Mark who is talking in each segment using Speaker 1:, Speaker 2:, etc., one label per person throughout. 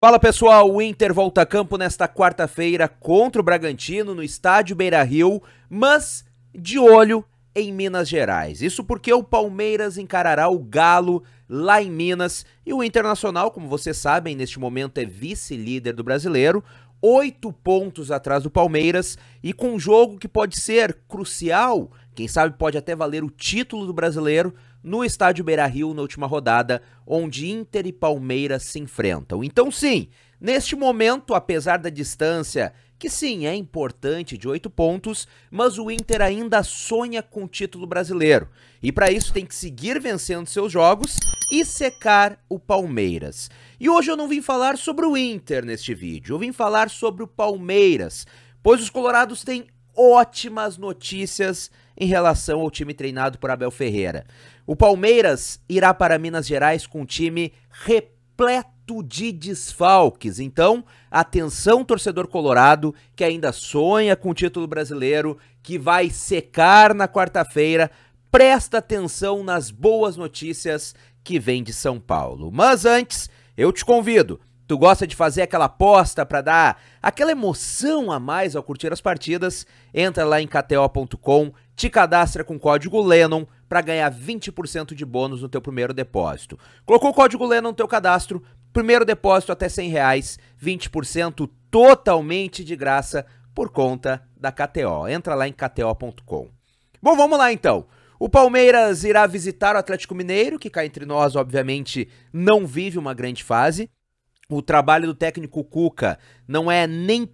Speaker 1: Fala pessoal, o Inter volta a campo nesta quarta-feira contra o Bragantino no estádio Beira Rio, mas de olho em Minas Gerais. Isso porque o Palmeiras encarará o Galo lá em Minas e o Internacional, como vocês sabem, neste momento é vice-líder do brasileiro, oito pontos atrás do Palmeiras e com um jogo que pode ser crucial quem sabe pode até valer o título do brasileiro no estádio Beira Rio na última rodada, onde Inter e Palmeiras se enfrentam. Então, sim, neste momento, apesar da distância, que sim é importante de oito pontos, mas o Inter ainda sonha com o título brasileiro. E para isso tem que seguir vencendo seus jogos e secar o Palmeiras. E hoje eu não vim falar sobre o Inter neste vídeo, eu vim falar sobre o Palmeiras, pois os Colorados têm ótimas notícias em relação ao time treinado por Abel Ferreira. O Palmeiras irá para Minas Gerais com um time repleto de desfalques. Então, atenção, torcedor colorado que ainda sonha com o título brasileiro, que vai secar na quarta-feira. Presta atenção nas boas notícias que vem de São Paulo. Mas antes, eu te convido Tu gosta de fazer aquela aposta para dar aquela emoção a mais ao curtir as partidas? Entra lá em kto.com, te cadastra com o código Lennon para ganhar 20% de bônus no teu primeiro depósito. Colocou o código Lennon no teu cadastro, primeiro depósito até 100 reais, 20% totalmente de graça por conta da KTO. Entra lá em kto.com. Bom, vamos lá então. O Palmeiras irá visitar o Atlético Mineiro, que cá entre nós, obviamente, não vive uma grande fase o trabalho do técnico Cuca não é nem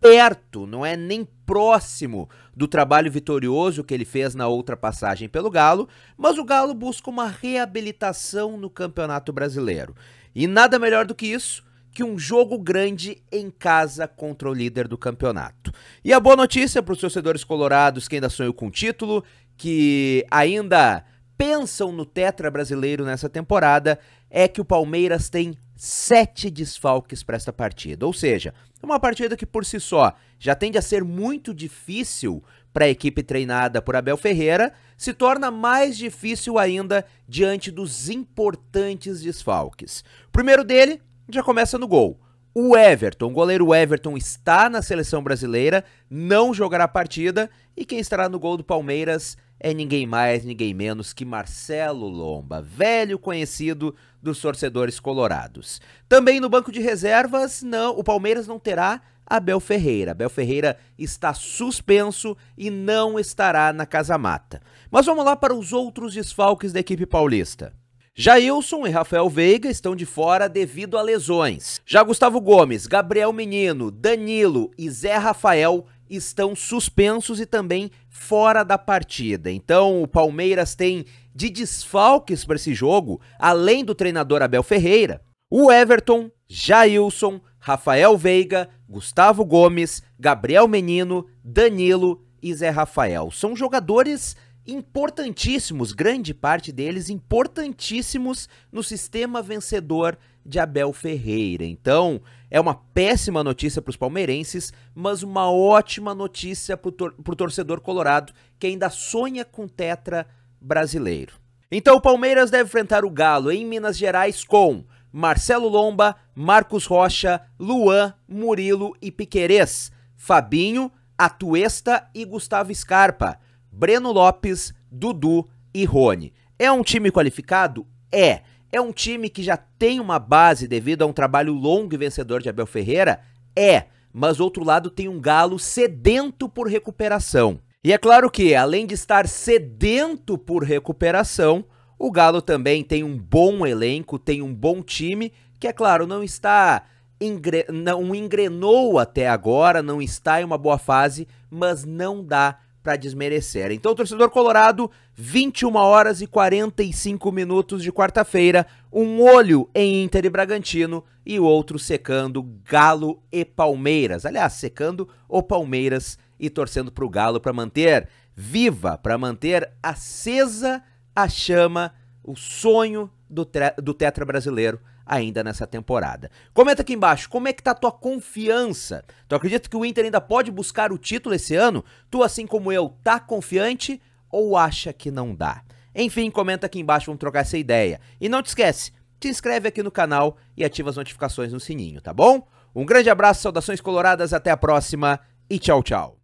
Speaker 1: perto, não é nem próximo do trabalho vitorioso que ele fez na outra passagem pelo Galo, mas o Galo busca uma reabilitação no Campeonato Brasileiro. E nada melhor do que isso que um jogo grande em casa contra o líder do campeonato. E a boa notícia para os torcedores colorados que ainda sonham com título, que ainda pensam no Tetra brasileiro nessa temporada é que o Palmeiras tem sete desfalques para esta partida. Ou seja, uma partida que por si só já tende a ser muito difícil para a equipe treinada por Abel Ferreira, se torna mais difícil ainda diante dos importantes desfalques. O primeiro dele já começa no gol. O Everton, o goleiro Everton está na seleção brasileira, não jogará a partida e quem estará no gol do Palmeiras é ninguém mais, ninguém menos que Marcelo Lomba, velho conhecido dos torcedores colorados. Também no banco de reservas, não, o Palmeiras não terá Abel Ferreira. Abel Ferreira está suspenso e não estará na Casa Mata. Mas vamos lá para os outros desfalques da equipe paulista. Jailson e Rafael Veiga estão de fora devido a lesões. Já Gustavo Gomes, Gabriel Menino, Danilo e Zé Rafael estão suspensos e também fora da partida. Então, o Palmeiras tem de desfalques para esse jogo, além do treinador Abel Ferreira, o Everton, Jailson, Rafael Veiga, Gustavo Gomes, Gabriel Menino, Danilo e Zé Rafael. São jogadores importantíssimos, grande parte deles importantíssimos no sistema vencedor de Abel Ferreira. Então, é uma péssima notícia para os palmeirenses, mas uma ótima notícia para o tor torcedor colorado que ainda sonha com tetra brasileiro. Então, o Palmeiras deve enfrentar o Galo em Minas Gerais com Marcelo Lomba, Marcos Rocha, Luan, Murilo e Piquerez, Fabinho, Atuesta e Gustavo Scarpa. Breno Lopes, Dudu e Rony. É um time qualificado? É. É um time que já tem uma base devido a um trabalho longo e vencedor de Abel Ferreira? É. Mas outro lado tem um Galo sedento por recuperação. E é claro que, além de estar sedento por recuperação, o Galo também tem um bom elenco, tem um bom time, que é claro, não está um não engrenou até agora, não está em uma boa fase, mas não dá para desmerecer. Então, torcedor colorado, 21 horas e 45 minutos de quarta-feira, um olho em Inter e Bragantino e o outro secando Galo e Palmeiras. Aliás, secando o Palmeiras e torcendo para o Galo para manter viva, para manter acesa a chama, o sonho do, do tetra brasileiro ainda nessa temporada. Comenta aqui embaixo, como é que tá a tua confiança? Tu acredita que o Inter ainda pode buscar o título esse ano? Tu, assim como eu, tá confiante ou acha que não dá? Enfim, comenta aqui embaixo, vamos trocar essa ideia. E não te esquece, te inscreve aqui no canal e ativa as notificações no sininho, tá bom? Um grande abraço, saudações coloradas, até a próxima e tchau, tchau.